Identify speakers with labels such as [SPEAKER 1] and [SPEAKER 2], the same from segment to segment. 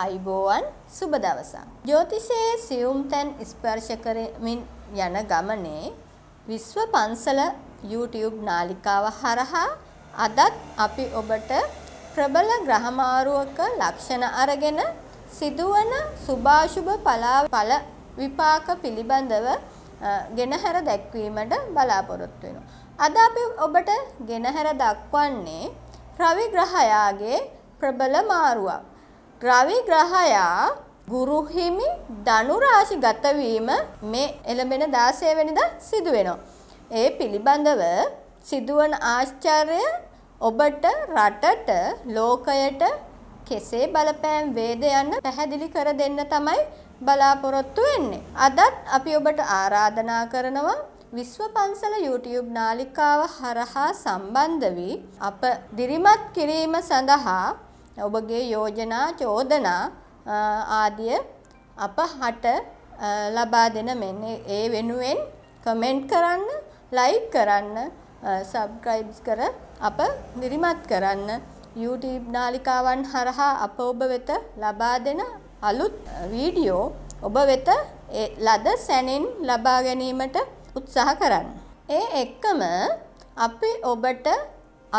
[SPEAKER 1] ආයිබෝවන් සුබ දවසක්. ජ්‍යොතිෂයේ සියුම් තැන් ස්පර්ශ කරමින් යන ගමනේ විශ්ව පන්සල YouTube නාලිකාව හරහා අදත් අපි ඔබට ප්‍රබල ග්‍රහමාරුවක ලක්ෂණ අරගෙන සිදුවන සුභාශුභ ඵල විපාක පිළිබඳව ගෙනහැර දැක්වීමට බලාපොරොත්තු වෙනවා. අද අපි ඔබට ගෙනහැර දක්වන්නේ රවි ග්‍රහයාගේ ප්‍රබල මාරුවක්. රවි ග්‍රහයා ගුරුහිමි ධනුරාශි ගතවීම මේ එළඹෙන 16 වෙනිදා සිදුවෙනවා. ඒ පිළිබඳව සිදුවන ආශ්චර්ය ඔබට රටට ලෝකයට කෙසේ බලපෑම් වේද යන්න පැහැදිලි කර දෙන්න තමයි බලාපොරොත්තු වෙන්නේ. අදත් අපි ඔබට ආරාධනා කරනවා විශ්ව පන්සල YouTube නාලිකාව හරහා සම්බන්ධ වී අප දිරිමත් කිරීම සඳහා ඔබගේ යෝජනා චෝදනා ආදිය අප හට ලබා දෙන මෙන්න ඒ වෙනුවෙන් කමෙන්ට් කරන්න ලයික් කරන්න සබ්ස්ක්‍රයිබ්ස් කර අප නිරිමත් කරන්න YouTube නාලිකාවන් හරහා අප ඔබ වෙත ලබා දෙන අලුත් වීඩියෝ ඔබ වෙත ලද සැනින් ලබා ගැනීමට උත්සාහ කරන්න. ඒ එක්කම අපි ඔබට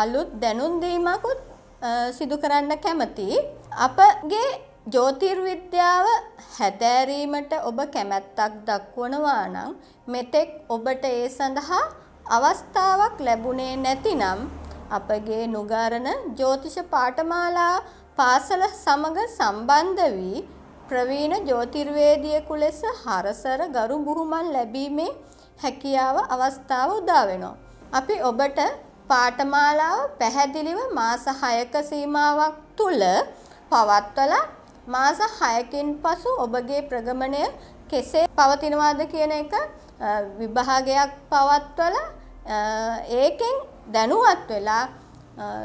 [SPEAKER 1] අලුත් දැනුම් දීමකුත් සිදු කරන්න කැමතියි. අපගේ ජෝතිර්විද්‍යාව හැදෑරීමට ඔබ කැමැත්තක් දක්වනවා නම් මෙතෙක් ඔබට ඒ සඳහා අවස්ථාවක් ලැබුණේ නැතිනම් අපගේ නුගාරණ ජෝතිෂ පාඨමාලා පාසල සමග සම්බන්ධ වී ප්‍රවීණ ජෝතිර්වේදියෙකු ලෙස හරසර ගරු බුහුමන් ලැබීමේ හැකියාව අවස්ථාව උදා වෙනවා. අපි ඔබට පාඨමාලාව පැහැදිලිව මාස 6ක සීමාවක් තුල පවත්වලා මාස 6කින් පසු ඔබගේ ප්‍රගමණය කෙසේ පවතිනවාද කියන එක විභාගයක් පවත්වලා ඒකෙන් දැනුවත් වෙලා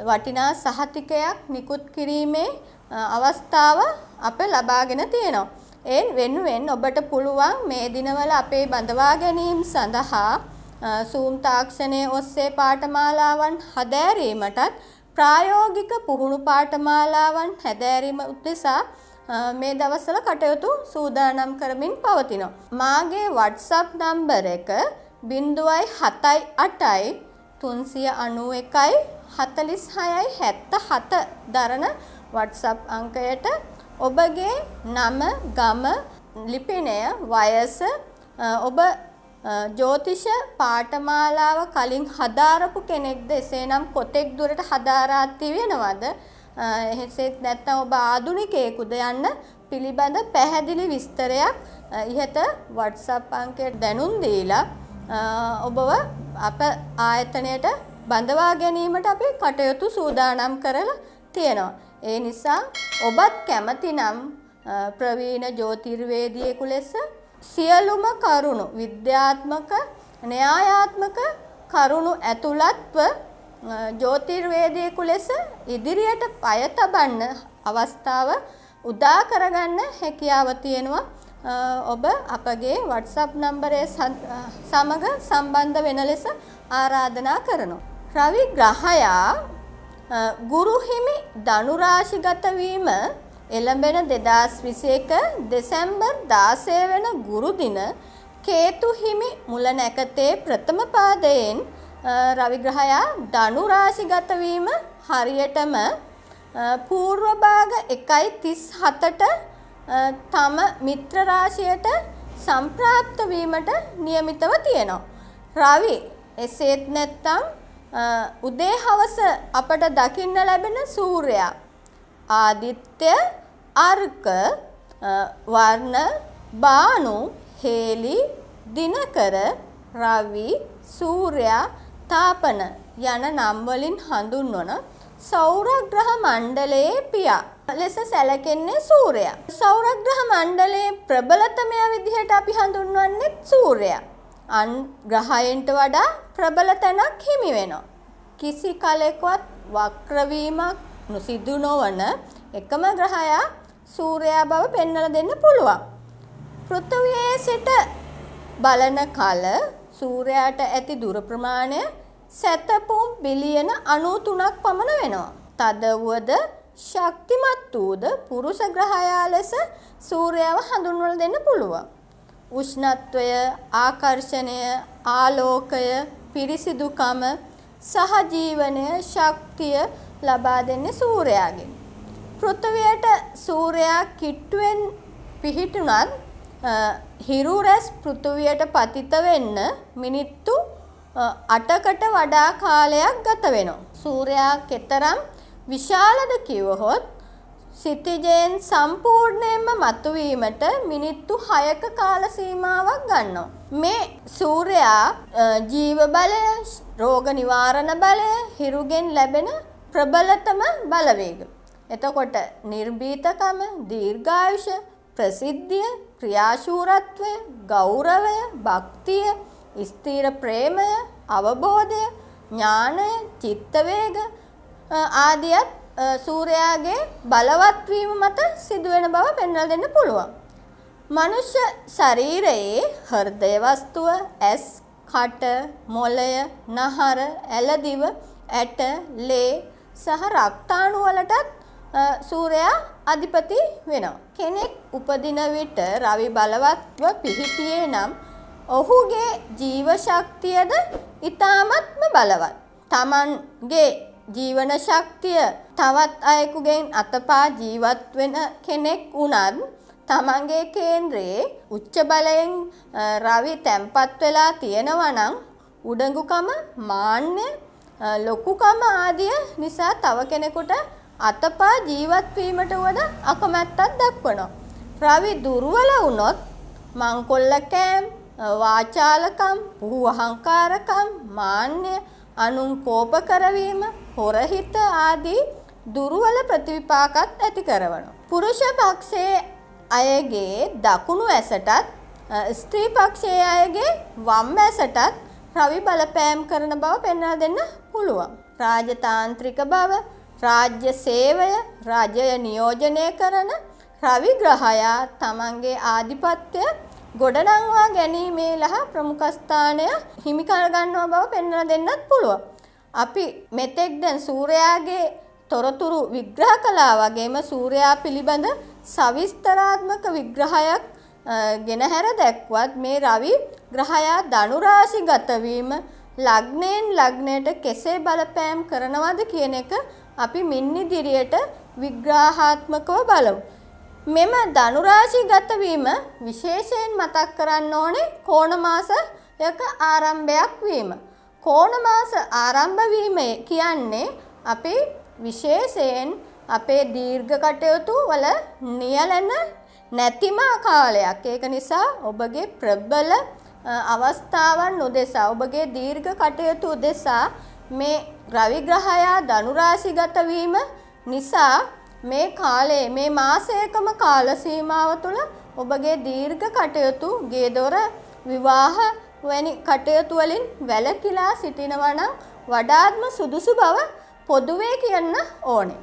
[SPEAKER 1] වටිනා සහතිකයක් නිකුත් කිරීමේ අවස්ථාව අප ලබාගෙන තියෙනවා. එන් වෙනුවෙන් ඔබට පුළුවන් මේ දිනවල අපේ බඳවා ගැනීම සඳහා සූම් තාක්ෂණය ඔස්සේ පාඨමාලාවන් හදෑරීමටත් ප්‍රායෝගික පුහුණු පාඨමාලාවන් හැදෑරීම උදෙසා මේ දවස්වල කටයුතු සූදානම් කරමින් පවතිනවා. මාගේ WhatsApp නම්බර එක 078යි 391යි 46යි 77 දරන WhatsApp අංකයට ඔබගේ නම, ගම, ලිපිනය, වයස ඔබ ජෝතිෂ පාඨමාලාව කලින් හදාරපු කෙනෙක්ද එසේනම් කොතෙක් දුරට හදාරා තිබෙනවද එහෙසෙත් නැත්නම් ඔබ ආදුනිකයෙකුද යන්න පිළිබඳ පැහැදිලි විස්තරයක් ඉහත WhatsApp අංකයට දැනුම් දීලා ඔබව අප ආයතනයට බඳවා ගැනීමට අපි කටයුතු සූදානම් කරලා තියෙනවා. ඒ නිසා ඔබත් කැමතිනම් ප්‍රවීණ ජෝතිර්වේදියෙකු ලෙස සියලුම කරුණු විද්‍යාත්මක න්‍යායාත්මක කරුණු ඇතුළත්ව ජෝතිර්වේදීකු ලෙස ඉදිරියට පය තබන්න අවස්ථාව උදා කරගන්න හැකියාව තියෙනවා ඔබ අපගේ WhatsApp නම්බරය සමග සම්බන්ධ වෙන ලෙස ආරාධනා කරනවා. රවි ග්‍රහයා ගුරු හිමි ධනු රාශිගත වීම එළඹෙන දෙදස් විසේක දෙසැම්බර් දාසය වන ගුරුදින කේතු හිමි මුල නැකතේ ප්‍රථම පාදයෙන් රවිග්‍රහයා ධනුරාසිගතවීම හරියටම පූර්වභාග එකයි තිස් හතට තම මිත්‍රරාශයට සම්ප්‍රාප්තවීමට නියමිතව තියෙනවා. රවි එසේත් නැත්තම් උදේ හවස අපට දකින්න ලැබෙන සූර්යා ආදිත්‍ය අර්ක වර්ණ බානු හේලි දිනකර රවි සූර්යා තාපන යන නම් වලින් හඳුන්වන සෞරග්‍රහ මණ්ඩලයේ පියා ලෙස සැලකෙන්නේ සූර්යයා. සෞරග්‍රහ මණ්ඩලයේ ප්‍රබලතමය විදිහට අපි හඳුන්වන්නේ සූර්යයා. අන් ග්‍රහයන්ට වඩා ප්‍රබල තැනක් හිමි වෙනවා. කිසි කලෙකවත් වක්‍රවීමක් නොසිදු නොවන එකම ග්‍රහයා සූර්යයා බව පෙන්වලා දෙන්න පුළුවන්. පෘථිවියේ සිට බලන කල සූර්යාට ඇති දුර ප්‍රමාණය සැතපුම් බිලියන 93ක් පමණ වෙනවා. තදවද ශක්තිමත් වූද පුරුෂ ග්‍රහයා ලෙස සූර්යාව හඳුන්වලා දෙන්න පුළුවන්. උෂ්ණත්වය, ආකර්ෂණය, ආලෝකය, පිරිසිදුකම, සහජීවනය, ශක්තිය ලබා දෙන්නේ සූර්යාගෙන්. පෘථිවියට සූර්යයා කිට්ටුවෙන් පිහිටුණත් හිරු රැස් පෘථිවියට පතිත වෙන්න මිනිත්තු 8කට වඩා කාලයක් ගත වෙනවා. සූර්යයා කෙතරම් විශාලද කිවහොත් සිතිජයෙන් සම්පූර්ණයෙන්ම මතුවීමට මිනිත්තු 6ක කාල සීමාවක් ගන්නවා. මේ සූර්යයා ජීව බලය, රෝග නිවාරණ බලය, හිරුගෙන් ලැබෙන ප්‍රබලතම බලවේග. එතකොට නිර්භීතකම, දීර්ඝායුෂ, ප්‍රසිද්ධිය, ක්‍රියාශූරත්වය, ගෞරවය, භක්තිය, ස්ථීර ප්‍රේමය, අවබෝධය, ඥානය, චිත්ත වේග ආදියත් සූර්යාගේ බලවත් වීම මත සිදුවෙන බව පෙන්වලා දෙන්න පුළුවන්. මනුෂ්‍ය ශරීරයේ හෘදය වස්තුව, ඇස්, කට, මොළය, නහර, ඇලදිව, ඇට, ලේ සහ රක්තාණු වලටත් සූරයා අධිපති වෙනවා. කෙනෙක් උපදින විට රවි බලවත්ව පිහිටියේ නම් ඔහුගේ ජීව ශක්තියද ඊ타මත්ම බලවත්. Tamanගේ ජීවන ශක්තිය තවත් අයෙකුගෙන් අතපා ජීවත් වෙන කෙනෙක් වුණත් Tamanගේ කේන්ද්‍රයේ උච්ච බලයෙන් රවි තැම්පත් වෙලා තියෙනවා නම් උඩඟුකම මාන්නය ලොකුකම ආදිය නිසා තව කෙනෙකුට අතපා ජීවත් වීමට වඩා අකමැත්තක් දක්වනවා. රවි දුර්වල වුණොත් මංකොල්ලකෑම්, වාචාලකම්, පුහුවහංකාරකම්, මාන්නය, අනුන් කෝප කරවීම, හොරහිත ආදී දුර්වල ප්‍රතිවිපාකත් ඇති කරවනවා. පුරුෂ පක්ෂයේ අයගේ දකුණු ඇසටත් ස්ත්‍රී පක්ෂයේ අයගේ වම් ඇසටත් රවි බලපෑම් කරන බව පෙන්වා දෙන්න පුළුවන්. රාජතාන්ත්‍රික බව රාජ්‍ය සේවය රජය නියෝජනය කරන රවිග්‍රහයා තමන්ගේ ආධිපත්‍යය ගොඩනංවා ගැනීමේ ලහ ප්‍රමුඛස්ථානය හිමිකරගන්නවා බව පෙන්වලා දෙන්නත් පුළුවන්. අපි මෙතෙක් දැන් සූර්යාගේ තොරතුරු විග්‍රහ කළා වගේම සූර්යා පිළිබඳ සවිස්තරාත්මක විග්‍රහයක් ගෙනහැර දැක්වත් මේ රවි ග්‍රහයා ධනු රාශිගත වීම ලග්නයෙන් ලග්නයට කෙසේ බලපෑම් කරනවද කියන එක අපි මින් ඉදිරියට විග්‍රහාත්මකව බලමු. මෙම ධනු රාශි ගතවීම විශේෂයෙන් මතක් කරන්න ඕනේ කෝණ මාසයක ආරම්භයක් වීම. කෝණ මාස ආරම්භ වීම කියන්නේ අපේ විශේෂයෙන් අපේ දීර්ඝ කටයුතු වල නියැලෙන නැතිම කාලයක්. ඒක නිසා ඔබගේ ප්‍රබල අවස්ථාවන් උදෙසා ඔබගේ දීර්ඝ කටයුතු උදෙසා මේ රවිග්‍රහයා ධනුරාශිගත වීම නිසා මේ කාලයේ මේ මාසයකම කාල සීමාව තුළ ඔබගේ දීර්ඝ කටයුතු, ගේදොර, විවාහ වැනි කටයුතු වලින් වැළකීලා සිටිනවා නම් වඩාත්ම සුදුසු බව පොදුවේ කියන්න ඕනේ.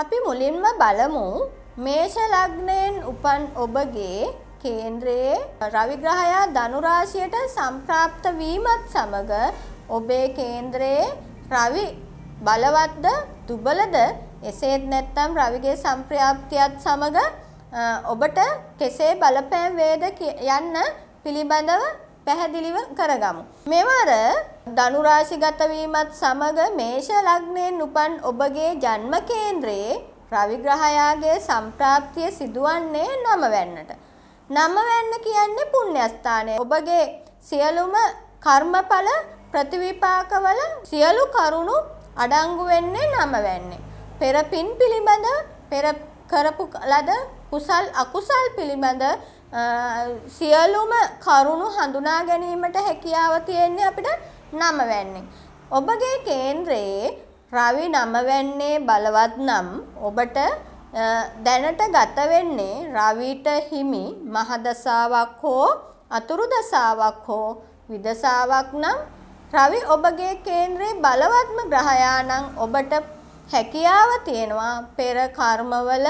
[SPEAKER 1] අපි මුලින්ම බලමු මේෂ ලග්නයෙන් උපන් ඔබගේ කේන්ද්‍රයේ රවි ග්‍රහයා ධනු රාශියට සම්ප්‍රාප්ත වීමත් සමග ඔබේ කේන්ද්‍රයේ රවි බලවත්ද දුබලද එසේත් නැත්නම් රවිගේ සම්ප්‍රාප්තියත් සමග ඔබට කෙසේ බලපෑම් වේද යන්න පිළිබඳව පැහැදිලිව කරගමු. මෙවර ධනු රාශිගත වීමත් සමග මේෂ ලග්නයෙන් උපන් ඔබගේ ජන්ම කේන්ද්‍රයේ රවි ග්‍රහයාගේ සම්ප්‍රාප්තිය සිදුවන්නේ 9 වෙන්නට. 9 වෙන්න කියන්නේ පුණ්‍යස්ථානය. ඔබගේ සියලුම කර්මඵල ප්‍රතිවිපාකවල සියලු කරුණු අඩංගු වෙන්නේ නමවැන්නේ. පෙර පින් පිළිබඳ පෙර කරපු ලද කුසල් අකුසල් පිළිබඳ සියලුම කරුණු හඳුනා ගැනීමට හැකියාව තියෙන්නේ අපිට නමවැන්නේ. ඔබගේ කේන්ද්‍රයේ රවි නමවැන්නේ බලවත් නම් ඔබට දැනට ගත වෙන්නේ රවිට හිමි මහදසාවක් හෝ අතුරු දසාවක් හෝ විදසාවක් නම් රවි ඔබගේ කේන්ද්‍රේ බලවත්ම ග්‍රහයා නම් ඔබට හැකියාව තියෙනවා පෙර කර්මවල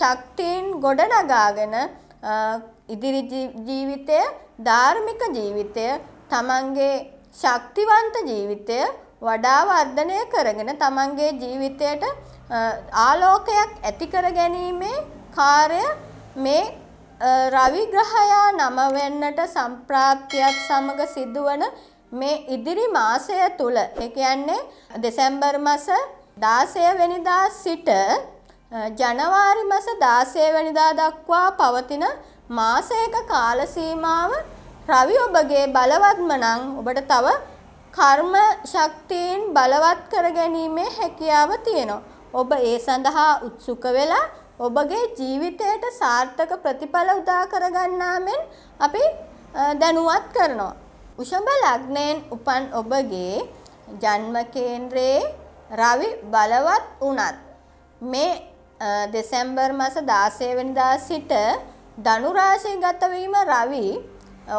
[SPEAKER 1] ශක්තියින් ගොඩනගාගෙන ඉදිරි ජීවිතය ධාර්මික ජීවිතය තමන්ගේ ශක්තිවන්ත ජීවිතය වඩා වර්ධනය කරගෙන තමන්ගේ ජීවිතයට ආලෝකයක් ඇති කර ගැනීමේ කාර්ය මේ රවි ග්‍රහයා නම වෙන්නට සම්ප්‍රාප්තියත් සමග සිදුවන මේ ඉදිරි මාසය තුල ඒ කියන්නේ දෙසැම්බර් මාස 16 වෙනිදා සිට ජනවාරි මාස 16 වෙනිදා දක්වා පවතින මාසයක කාල සීමාව රවි ඔබගේ බලවත්ම නම් ඔබට තව කර්ම ශක්තියින් බලවත් කර ගැනීමේ හැකියාව තියෙනවා. ඔබ ඒ සඳහා උත්සුක වෙලා ඔබගේ ජීවිතයට සාර්ථක ප්‍රතිඵල උදා කරගන්නා මෙන් අපි දැනුවත් කරනවා. උෂඹ ලග්නයෙන් උපන් ඔබගේ ජන්ම කේන්ද්‍රයේ රවි බලවත් වුණත් මේ දෙසැම්බර් මාස 16 වෙනිදා සිට ධනු රාශිගත වීම රවි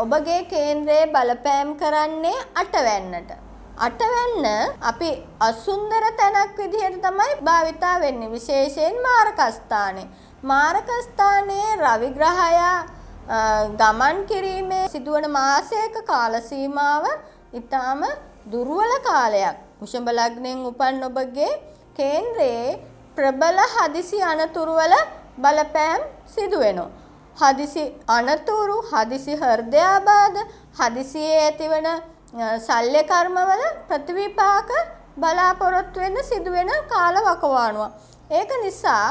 [SPEAKER 1] ඔබගේ කේන්ද්‍රයේ බලපෑම් කරන්නේ අටවැන්නට අටවැන්න අපි අසුන්දර තැනක් විදිහට තමයි භාවිතා වෙන්නේ විශේෂයෙන් මාරකස්ථානේ මාරකස්ථානයේ රවි ග්‍රහයා ගමන් කිරීමේ සිදුවන මාසයක කාල සීමාව ඊටාම දුර්වල කාලයක්. මුෂඹ ලග්නෙන් උපන් ඔබගේ කේන්ද්‍රයේ ප්‍රබල හදිසි අනතුරු වල බලපෑම් සිදු වෙනවා. හදිසි අනතුරු, හදිසි හෘදයාබාධ, හදිසියේ ඇතිවන ශල්‍ය කර්මවල ප්‍රතිවිපාක බලාපොරොත්තු වෙන්න සිදුවෙන කාල වකවානුව. ඒක නිසා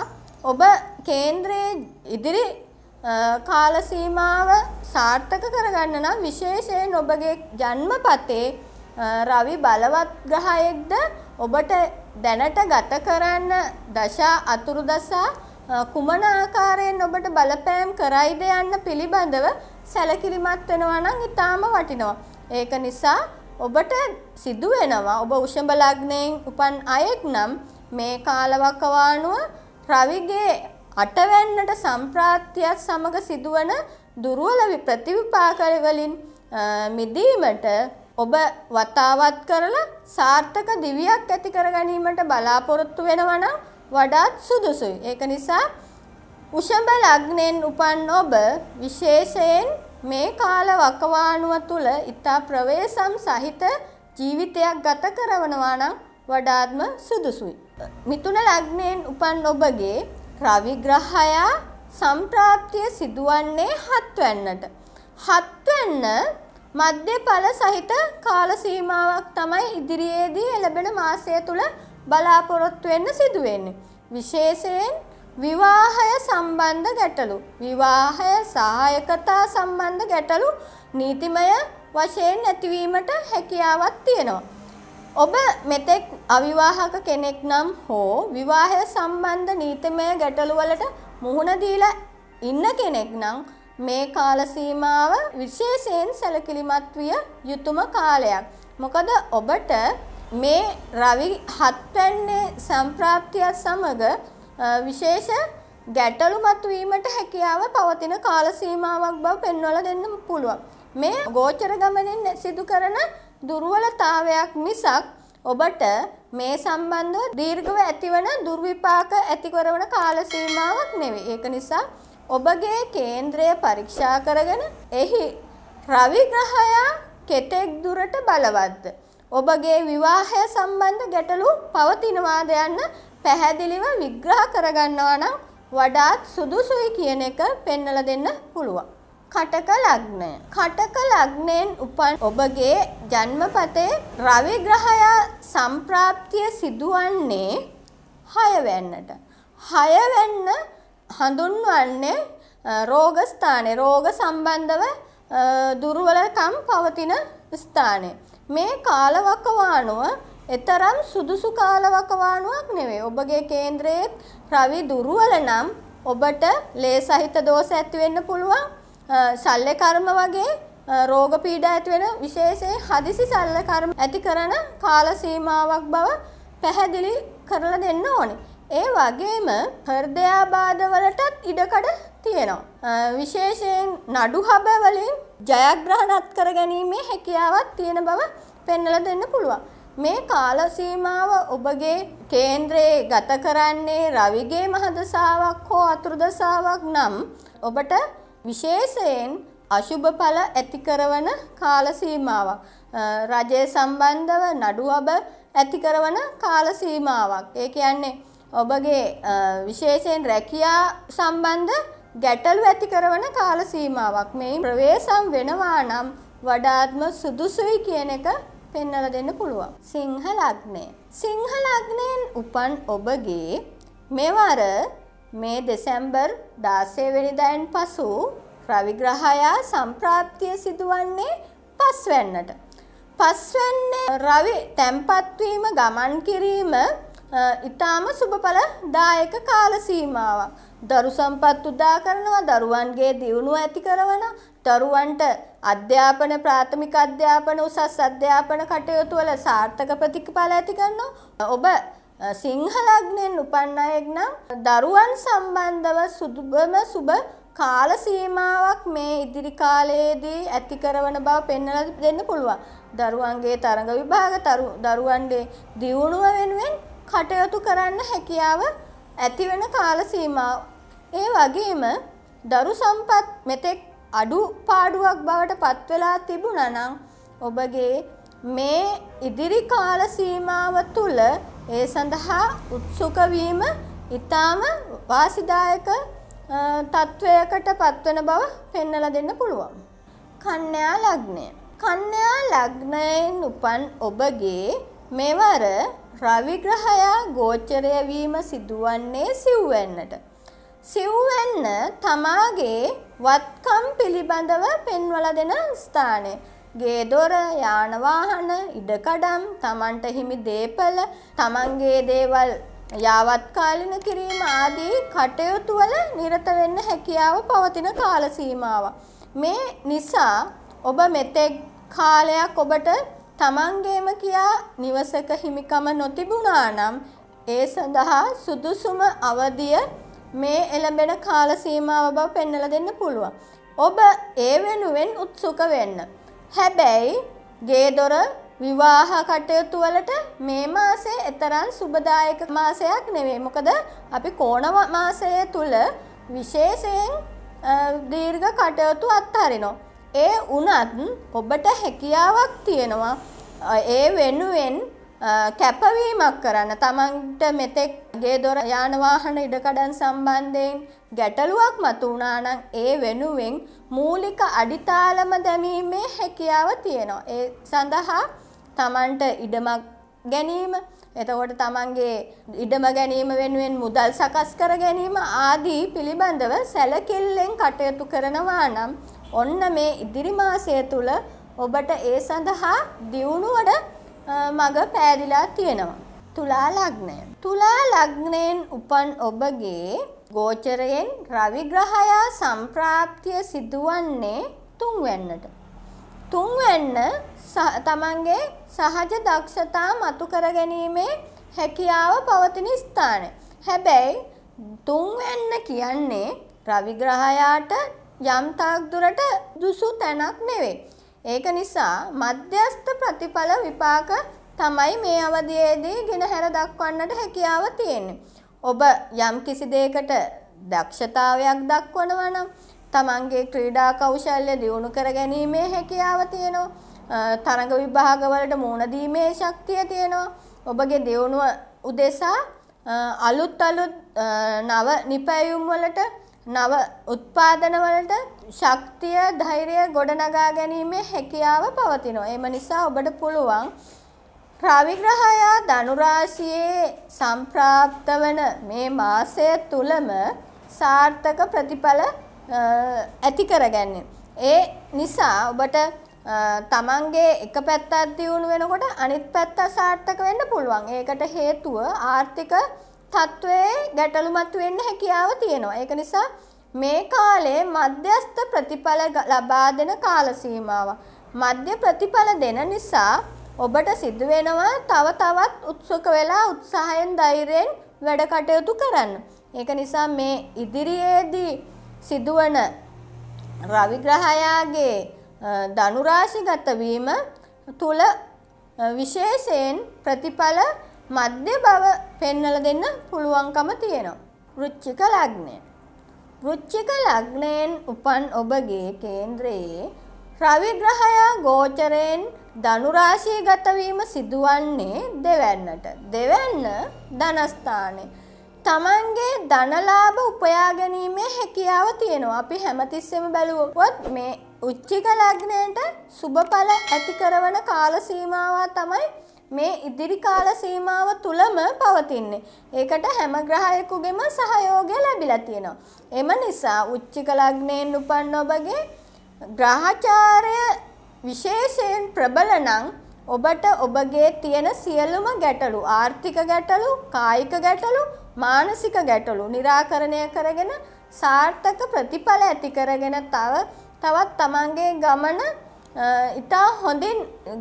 [SPEAKER 1] ඔබ කේන්ද්‍රයේ ඉදිරි කාල සීමාව සාර්ථක කරගන්න නම් විශේෂයෙන් ඔබගේ ජන්මපතේ රවි බලවත් ග්‍රහයෙක්ද ඔබට දැනට ගත කරන්න දශා අතුරු දශා කුමන ආකාරයෙන් ඔබට බලපෑම් කරයිද යන්න පිළිබඳව සැලකිලිමත් වෙනවා නම් ඊටාම වටිනවා. ඒක නිසා ඔබට සිදු වෙනවා ඔබ උෂඹ ලග්නයෙන් උපන් අයෙක් නම් මේ කාලවකවානුව රවිගේ අටවැන්නට සම්ප්‍රාප්තියත් සමග සිදුවන දුර්වල ප්‍රතිවිපාකවලින් මිදීමට ඔබ වතාවත් කරලා සාර්ථක දිවියක් ඇති කරගැනීමට බලාපොරොත්තු වෙනවා නම් වඩාත් සුදුසුයි. ඒක නිසා උෂඹ ලග්නෙන් උපන් ඔබ විශේෂයෙන් මේ කාල වකවානුව තුල ඊතා ප්‍රවේසම් සහිත ජීවිතයක් ගත කරනවා නම් වඩාත්ම සුදුසුයි. මිතුන ලග්නෙන් උපන් ඔබගේ රවිග්‍රහයා සම්ප්‍රාප්තිය සිදුවන්නේ හත්වැන්නට. හත්වැන්න මධ්‍යඵල සහිත කාල සීමාවක් තමයි ඉදිරියේදී එළඹෙන මාසය තුල බලාපොරොත්තු වෙන්න සිදු වෙන්නේ. විශේෂයෙන් විවාහය සම්බන්ධ ගැටලු, විවාහය සහායකතා සම්බන්ධ ගැටලු නීතිමය වශයෙන් ඇතිවීමට හැකියාවක් තියෙනවා. ඔබ මෙතෙක් අවිවාහක කෙනෙක් නම් හෝ විවාහය සම්බන්ධ නීතිමය ගැටලුවලට මුහුණ දීලා ඉන්න කෙනෙක් නම් මේ කාල සීමාව විශේෂයෙන් සැලකිලිමත් විය යුතුම කාලයක්. මොකද ඔබට මේ රවි හත්වැන්නේ සම්ප්‍රාප්තියත් සමග විශේෂ ගැටලු මතුවීමට හැකියාව පවතින කාල සීමාවක් බව පෙන්වලා දෙන්න පුළුවන්. මේ ගෝචර ගමනින් සිදු කරන දුර්වලතාවයක් මිසක් ඔබට මේ සම්බන්ධව දීර්ඝව ඇතිවන දුර්විපාක ඇතිකරවන කාල සීමාවක් නෙවෙයි. ඒක නිසා ඔබගේ කේන්ද්‍රය පරීක්ෂා කරගෙන එහි රවි ග්‍රහයා කෙතෙක් දුරට බලවත්ද ඔබගේ විවාහය සම්බන්ධ ගැටලු පවතිනවාද යන්න පැහැදිලිව විග්‍රහ කරගන්නවා නම් වඩාත් සුදුසුයි කියන එක පෙන්වලා දෙන්න පුළුවන්. කටක ලග්නය. කටක ලග්නයෙන් උපන් ඔබගේ ජන්මපතේ රවි ග්‍රහයා සම්ප්‍රාප්තිය සිදුවන්නේ 6 වෙන්නට. 6 වෙන්න හඳුන්වන්නේ රෝග ස්ථානේ රෝග සම්බන්ධව දුර්වලකම් පවතින ස්ථානේ. මේ කාලවකවානුව එතරම් සුදුසු කාලවකවානුවක් නෙවෙයි. ඔබගේ කේන්ද්‍රයේ රවි දුර්වල නම් ඔබට ලේ සහිත දෝෂ ඇති වෙන්න පුළුවන්. ශල්්‍ය කර්ම වගේ රෝග පීඩා ඇති වෙන විශේෂයෙන් හදිසි ශල්්‍ය කර්ම ඇති කරන කාල සීමාවක් බව පැහැදිලි කරලා දෙන්න ඕනේ. ඒ වගේම හෘදයාබාධවලටත් ඉඩකඩ තියෙනවා. විශේෂයෙන් නඩු හබ වලින් ජයග්‍රහණත් කර ගැනීමේ හැකියාවක් තියෙන බව පෙන්වලා දෙන්න පුළුවන්. මේ කාල සීමාව ඔබගේ කේන්ද්‍රයේ ගත කරන්නේ රවිගේ මහදසාවක් හෝ අතුරුදසාවක් නම් ඔබට විශේෂයෙන් අශුභ ඵල ඇති කරන කාල සීමාවක්. රජය සම්බන්ධව නඩුවබ ඇති කරන කාල සීමාවක්. ඒ කියන්නේ ඔබගේ විශේෂයෙන් රැකියා සම්බන්ධ ගැටලු ඇති කරන කාල සීමාවක්. මේ ප්‍රවේශම් වෙනවා නම් වඩාත්ම සුදුසුයි කියන එක පෙන්වලා දෙන්න පුළුවන්. සිංහ ලග්නය. සිංහ ලග්නයෙන් උපන් ඔබගේ මෙවර මේ දෙසැම්බර් 16 වෙනිදායින් පසු රවිග්‍රහයා සම්ප්‍රාප්තිය සිදුවන්නේ පස්වැන්නට. පස්වැන්නේ රවි තැම්පත්වීම ගමන් කිරීම ඉතාම සුබඵල දායක කාල සීමාවක්. දරු සම්පත් උදා කරනවා, දරුවන්ගේ දියුණුව ඇති කරන, දරුවන්ට අධ්‍යාපන ප්‍රාථමික අධ්‍යාපන උසස් අධ්‍යාපන කටයුතු වල සාර්ථක ප්‍රතිඵල ඇති කරනවා. ඔබ සිංහලග්නෙන් උපන්න අයෙක් නම් දරුවන් සම්බන්ධව සුදුබම සුබ කාල සීමාවක් මේ ඉදිරි කාලයේදී ඇති කරන බව පෙන්වලා දෙන්න පුළුවන්. දරුවන්ගේ තරඟ විභාග දරුවන්ගේ දියුණුව වෙනුවෙන් කටයුතු කරන්න හැකියාව ඇති වෙන කාල සීමාව. ඒ වගේම දරු සම්පත් මෙතෙක් අඩු පාඩුවක් බවට පත් වෙලා තිබුණා නම් ඔබගේ මේ ඉදිරි කාල සීමාව තුළ ඒ සඳහා උත්සුක වීම ඊටාම වාසිදායක තත්වයකට පත්වන බව පෙන්වලා දෙන්න පුළුවන්. කන්‍යා ලග්නය. කන්‍යා ලග්නයෙන් උපන් ඔබගේ මෙවර රවි ග්‍රහයා ගෝචරය වීම සිදුවන්නේ සිව්වැන්නට. සිව්වැන්න තමාගේ වත්කම් පිළිබඳව පෙන්වලා දෙන ස්ථානය. ගේ දොර, යාන වාහන, ඉඩකඩම්, Tamanට හිමි දේපල, Tamanගේ දේවල් යාවත්කාලින කිරීම ආදී කටයුතු වල නිරත වෙන්න හැකියාව පවතින කාල සීමාව. මේ නිසා ඔබ මෙතෙක් කාලයක් ඔබට තමන්ගේම කියා නිවසක හිමිකම නොතිබුණා නම් ඒ සඳහා සුදුසුම අවධිය මේ එළඹෙන කාල සීමාව බව පෙන්වලා දෙන්න පුළුවන්. ඔබ ඒ වෙනුවෙන් උත්සුක වෙන්න. හැබැයි ගේදොර විවාහ කටයුතු වලට මේ මාසේ එතරම් සුබදායක මාසයක් නෙවෙයි. මොකද අපි කෝණ මාසය තුල විශේෂයෙන් දීර්ඝ කටයුතු අත්හරිනවා. ඒ වුණත් ඔබට හැකියාවක් තියෙනවා ඒ වෙනුවෙන් කැපවීමක් කරන්න. Tamanට මෙතෙක් ගේ දොර යාන වාහන ඉඩකඩම් සම්බන්ධයෙන් ගැටලුවක් මතුවුණානං ඒ වෙනුවෙන් මූලික අඩිතාලම දැමීමේ හැකියාව තියෙනවා. ඒ සඳහා තමන්ට ඉඩමක් ගැනීම එතකොට තමන්ගේ ඉඩම ගැනීම වෙනුවෙන් මුදල් සකස් කර ගැනීම ආදී පිළිබඳව සැලකිල්ලෙන් කටයුතු කරනවා නම් ඔන්න මේ ඉදිරි මාසය තුළ ඔබට ඒ සඳහා දියුණුවට මඟ පෑදිලා තියෙනවා. තුලා ලග්නය. තුලා ලග්නයෙන් උපන් ඔබගේ ගෝචරයෙන් රවි ග්‍රහයා සම්ප්‍රාප්තිය සිදුවන්නේ තුන්වැන්නට. තුන්වැන්න තමන්ගේ සහජ දක්ෂතා මතු කර ගැනීමේ හැකියාව පවතින ස්ථානය. හැබැයි තුන්වැන්න කියන්නේ රවි ග්‍රහයාට යම්තාක් දුරට දුසු තැනක් නෙවෙයි. ඒක නිසා මධ්‍යස්ථ ප්‍රතිඵල විපාක තමයි මේ අවධියේදී ගෙනහැර දක්වන්නට හැකියාව තියෙන්නේ. ඔබ යම් කිසි දෙයකට දක්ෂතාවයක් දක්වනවා නම් තමන්ගේ ක්‍රීඩා කෞශල්‍ය දියුණු කර ගැනීමේ හැකියාව තියෙනවා. තරඟ විභාගවලට මුහුණ දීමේ ශක්තිය තියෙනවා. ඔබගේ දියුණුව උදෙසා අලුත් අලුත් නව නිපැයුම් වලට නව උත්පාදන වලට ශක්තිය ධෛර්යය ගොඩනගා ගැනීමේ හැකියාව පවතිනවා. ඒ නිසා ඔබට පුළුවන් රවිග්‍රහයා ධනුරාශියේ සම්ප්‍රාප්ත වන මේ මාසය තුලම සාර්ථක ප්‍රතිඵල ඇති කරගන්නේ. ඒ නිසා ඔබට තමන්ගේ එක පැත්තක් දියුණු වෙනකොට අනිත් පැත්ත සාර්ථක වෙන්න පුළුවන්. ඒකට හේතුව ආර්ථික තත්ත්වයේ ගැටලුමත් වෙන්න හැකියාව තියෙනවා. ඒක නිසා මේ කාලේ මධ්‍යස්ථ ප්‍රතිඵල ලබා දෙන කාල සීමාව. මධ්‍ය ප්‍රතිඵල දෙන නිසා ඔබට සිදුවෙනවා තව තවත් උත්සුක වෙලා උත්සාහයෙන් ධෛර්යයෙන් වැඩ කටයුතු කරන්න. ඒක නිසා මේ ඉදිරියේදී සිදුවන රවි ග්‍රහයාගේ ධනු රාශිගත වීම තුල විශේෂයෙන් ප්‍රතිඵල මධ්‍ය බව පෙන්වලා දෙන්න පුළුවන්කම තියෙනවා. වෘච්චික ලග්නය. වෘච්චික ලග්නයෙන් උපන් ඔබගේ කේන්ද්‍රයේ රවි ග්‍රහයා ගෝචරයෙන් ධනුරාශිය ගතවීම සිදුවන්නේ දෙවැන්නට. දෙවැන්න ධනස්ථානේ. තමන්ගේ ධනලාභ උපයා ගැනීමේ හැකියාව තියෙනවා. අපි හැමතිස්සෙම බැලුවොත් මේ උච්චික ලග්නයට සුබඵල ඇති කරන කාල සීමාව තමයි මේ ඉදිරි කාල සීමාව තුලම පවතින්නේ. ඒකට හැම ග්‍රහයෙකුගේම සහයෝගය ලැබිලා තියෙනවා. එම නිසා උච්චික ලග්නයෙන් උපන් ඔබගේ ග්‍රහචාරය විශේෂයෙන් ප්‍රබල නම් ඔබට ඔබගේ තියෙන සියලුම ගැටලු ආර්ථික ගැටලු කායික ගැටලු මානසික ගැටලු निराකරණය කරගෙන සාර්ථක ප්‍රතිඵල ඇති කරගෙන තව තවත් තමන්ගේ ගමන ඉතා හොඳින්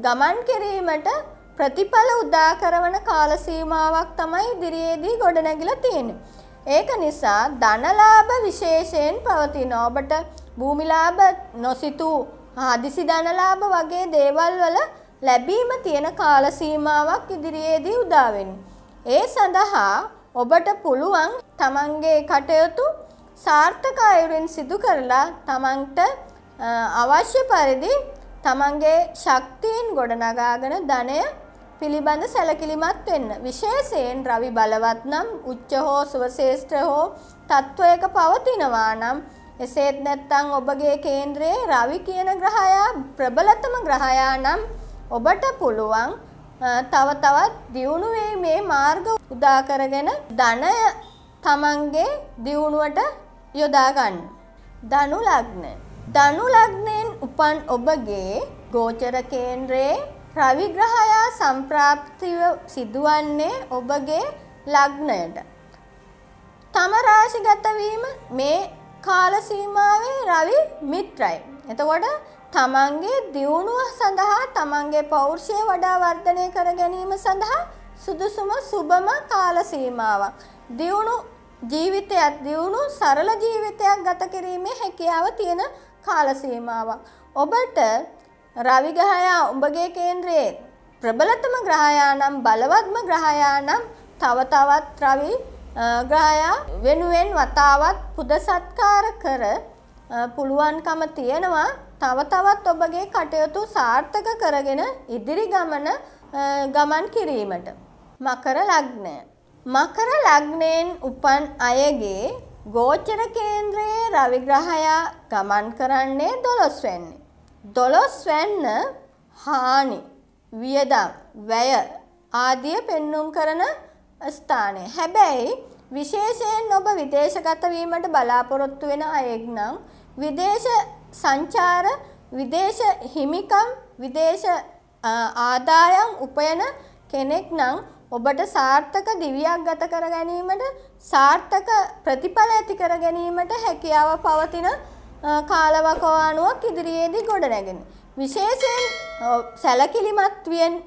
[SPEAKER 1] ගමන් කිරීමට ප්‍රතිඵල උදා කරන කාල සීමාවක් තමයි ඉදිරියේදී ගොඩනැගිලා තියෙන්නේ. ඒක නිසා ධනලාභ විශේෂයෙන් පවතින ඔබට භූමිලාභ නොසිතූ හදිසි ධනලාභ වගේ දේවල් වල ලැබීම තියෙන කාල සීමාවක් ඉදිරියේදී උදා ඒ සඳහා ඔබට පුළුවන් තමන්ගේ කටයුතු සාර්ථක අයුරින් සිදු කරලා තමන්ට අවශ්‍ය පරිදි තමන්ගේ ශක්තියින් ගොඩනගාගෙන ධනය පිළිබඳ සැලකිලිමත් වෙන්න. විශේෂයෙන් රවි බලවත් නම් උච්ච හෝ සුවශේෂ්ඨ හෝ තත්වයක පවතිනවා නම් එසේත් නැත්නම් ඔබගේ කේන්ද්‍රයේ රවි කියන ග්‍රහයා ප්‍රබලතම ග්‍රහයා නම් ඔබට පුළුවන් තව තවත් දියුණු මේ මාර්ග උදා කරගෙන ධනය තමන්ගේ දියුණුවට යොදා ගන්න. ධනු ලග්න. ධනු ලග්නෙන් උපන් ඔබගේ ගෝචර කේන්ද්‍රයේ රවි ග්‍රහයා සම්ප්‍රාප්තිව සිදුවන්නේ ඔබගේ ලග්නයට. තම රාශිගත වීම මේ කාලසීමාවේ රවි මිත්‍රයි. එතකොට තමන්ගේ දියුණුව සඳහා තමන්ගේ පෞරුෂය වඩා වර්ධනය කර ගැනීම සඳහා සුදුසුම සුබම කාලසීමාවක්. දියුණු ජීවිතයක් දියුණු සරල ජීවිතයක් ගත කිරීමේ හැකියාව තියෙන කාලසීමාවක්. ඔබට රවි ග්‍රහයා උඹගේ කේන්ද්‍රයේ ප්‍රබලතම ග්‍රහයා නම් බලවත්ම ග්‍රහයා නම් තව තවත් රවි ග්‍රහයා වෙනුවෙන් වතාවත් පුද සත්කාර කර පුළුවන්කම තියෙනවා තව තවත් ඔබගේ කටයුතු සාර්ථක කරගෙන ඉදිරි ගමන ගමන් කිරීමට. මකර ලග්නය. මකර ලග්නයෙන් උපන් අයගේ ගෝචර කේන්ද්‍රයේ රවිග්‍රහයා ගමන් කරන්නේ දොළොස් වෙන්නේ. දොළොස් වෙන්න හානි වියදම් වැය ආදිය පෙන්නුම් කරන ස්ථානය. හැබැයි විශේෂයෙන් ඔබ විදේශගත වීමට බලාපොරොත්තු වෙන අයෙක් නම් විදේශ සංචාර, විදේශ හිමිකම්, විදේශ ආදායම් උපයන කෙනෙක් නම් ඔබට සාර්ථක දිවියක් ගත කර ගැනීමට සාර්ථක ප්‍රතිඵල ඇති කර ගැනීමට හැකියාව පවතින කාලවකවානුවක් ඉදිරියේදී ගොඩනැගෙන. විශේෂයෙන් සැලකිලිමත් වෙන්න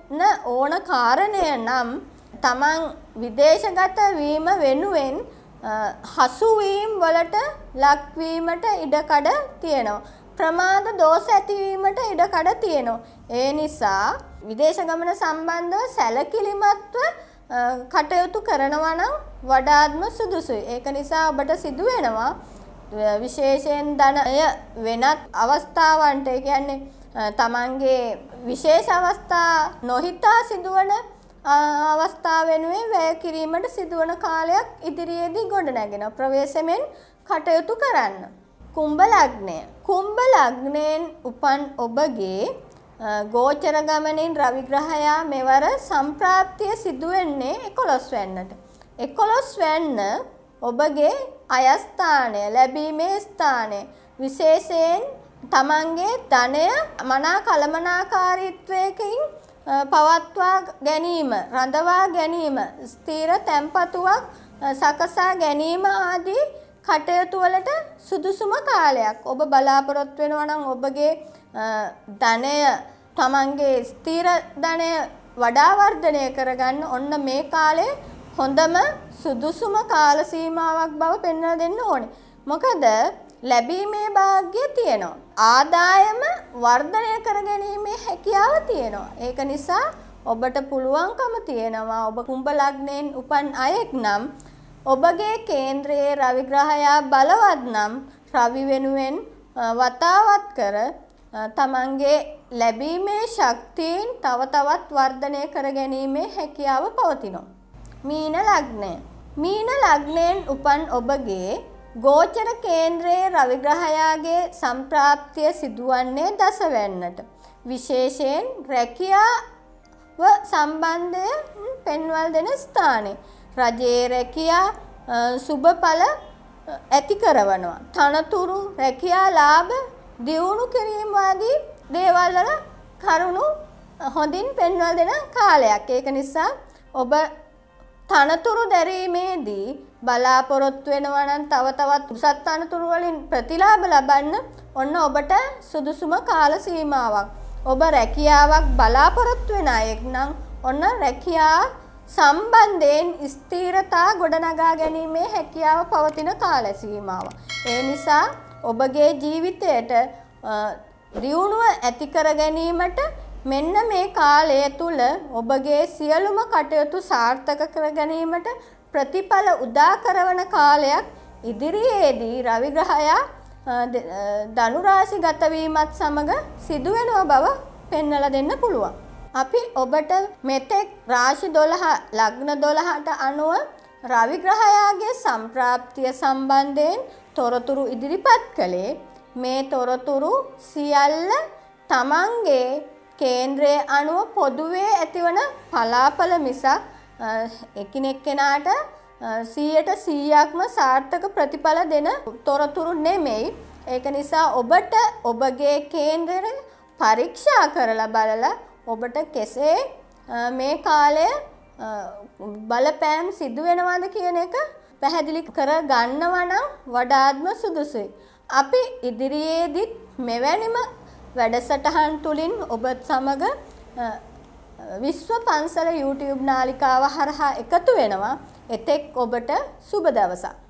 [SPEAKER 1] ඕන කාරණය නම් තමන් විදේශගත වීම වෙනුවෙන් හසුවීම් වලට ලක්වීමට ඉඩකඩ තියෙනවා. ප්‍රමාද දෝෂ ඇතිවීමට ඉඩකඩ තියෙනවා. ඒ නිසා විදේශ ගමන සම්බන්ධව සැලකිලිමත්ව කටයුතු කරනවා නම් වඩාත්ම සුදුසුයි. ඒක නිසා ඔබට සිදු වෙනවා විශේෂයෙන් ධනය වෙනත් අවස්ථාවන්ට කියන්නේ තමන්ගේ විශේෂ අවස්ථා නොහිතා සිදුවන අවස්ථාව වෙනුවෙන් වැය කිරීමට සිදුවන කාලයක් ඉදිරියේදී ගොඩනැගෙන ප්‍රවේශමෙන් කටයුතු කරන්න. කුම්භ ලග්නය. කුම්භ ලග්නයෙන් උපන් ඔබගේ ගෝචර ගමනින් රවි ග්‍රහයා මෙවර සම්ප්‍රාප්තිය සිදුවෙන්නේ 11 වෙන්නට. 11 වෙන්න ඔබගේ අයස්ථානය ලැබීමේ ස්ථානය විශේෂයෙන් තමන්ගේ ධනය මනා කලමනාකාරීත්වයකින් පවත්වා ගැනීම, රඳවා ගැනීම, ස්ථිර තැන්පතුවක් සකසා ගැනීම ආදී කටයුතු වලට සුදුසුම කාලයක්. ඔබ බලාපොරොත්තු වෙනවා නම් ඔබගේ ධනය, තමන්ගේ ස්ථිර ධනය වඩා වර්ධනය කරගන්න ඔන්න මේ කාලේ හොඳම සුදුසුම කාල සීමාවක් බව පෙන්වලා දෙන්න ඕනේ. මොකද ලැබීමේ වාග්ය තියෙනවා. ආදායම වර්ධනය කරගැනීමේ හැකියාව තියෙනවා. ඒක නිසා ඔබට පුළුවන්කම තියෙනවා ඔබ කුම්භ ලග්නයෙන් උපන් අයෙක් නම් ඔබගේ කේන්ද්‍රයේ රවිග්‍රහයා බලවත් නම් රවි වෙනුවෙන් වතාවත් කර තමන්ගේ ලැබීමේ ශක්තියින් තව තවත් වර්ධනය කර ගැනීමේ හැකියාව පවතිනවා. මීන ලග්නය. මීන ලග්නයෙන් උපන් ඔබගේ ගෝචර කේන්ද්‍රයේ රවිග්‍රහයාගේ සම්ප්‍රාප්තිය සිදුවන්නේ දසවැන්නට. විශේෂයෙන් රැකියාව සම්බන්ධයෙන් පෙන්වල් දෙන ස්ථානයේ රජයේ රැකියා සුබඵල ඇති කරවනවා. තනතුරු රැකියා ලාභ දියුණු කිරීම ආදී දේවල් වල කරුණු හොඳින් පෙන්වල් දෙන කාලයක්. ඒක නිසා ඔබ තනතුරු දැරීමේදී බලාපොරොත්තු වෙනවා නම් තව තවත් උසස් තනතුරු වලින් ප්‍රතිලාභ ලබන්න ඔන්න ඔබට සුදුසුම කාල සීමාවක්. ඔබ රැකියාවක් බලාපොරොත්තු වෙන අයෙක් නම් ඔන්න රැකියා සම්බන්ධයෙන් ස්ථීරතා ගොඩනගා ගැනීමේ හැකියාව පවතින කාල සීමාව. ඒ නිසා ඔබගේ ජීවිතයට දියුණුව ඇති කර ගැනීමට මෙන්න මේ කාලය තුල ඔබගේ සියලුම කටයුතු සාර්ථක කර ගැනීමට ප්‍රතිඵල උදා කරවන කාලයක් ඉදිරියේදී රවි ග්‍රහයා ධනු රාශිගත වීමත් සමග සිදු වෙනව බව පෙන්වලා දෙන්න පුළුවන්. අපි ඔබට මෙතෙක් රාශි 12 ලග්න 12ට අනුව රවි ග්‍රහයාගේ සම්ප්‍රාප්තිය සම්බන්ධයෙන් තොරතුරු ඉදිරිපත් කළේ මේ තොරතුරු සියල්ල තමන්ගේ කේන්ද්‍රයේ අනුව පොදුවේ ඇතිවන පලාපල මිසක් එකිනෙක් කෙනාට 100ට 100ක්ම සාර්ථක ප්‍රතිඵල දෙන තොරතුරු නෙමෙයි. ඒක නිසා ඔබට ඔබගේ කේන්ද්‍රය පරීක්ෂා කරලා බලලා ඔබට කෙසේ මේ කාලය බලපෑම් සිදු වෙනවද කියන එක පැහැදිලි කර ගන්නවා නම් වඩාත්ම සුදුසුයි. අපි ඉදිරියේදීත් මෙවැනිම වැඩසටහන් තුළින් ඔබ සමග විශ්ව පන්සල YouTube නාලිකාව හරහා එකතු වෙනවා. එතෙක් ඔබට සුබ දවසක්.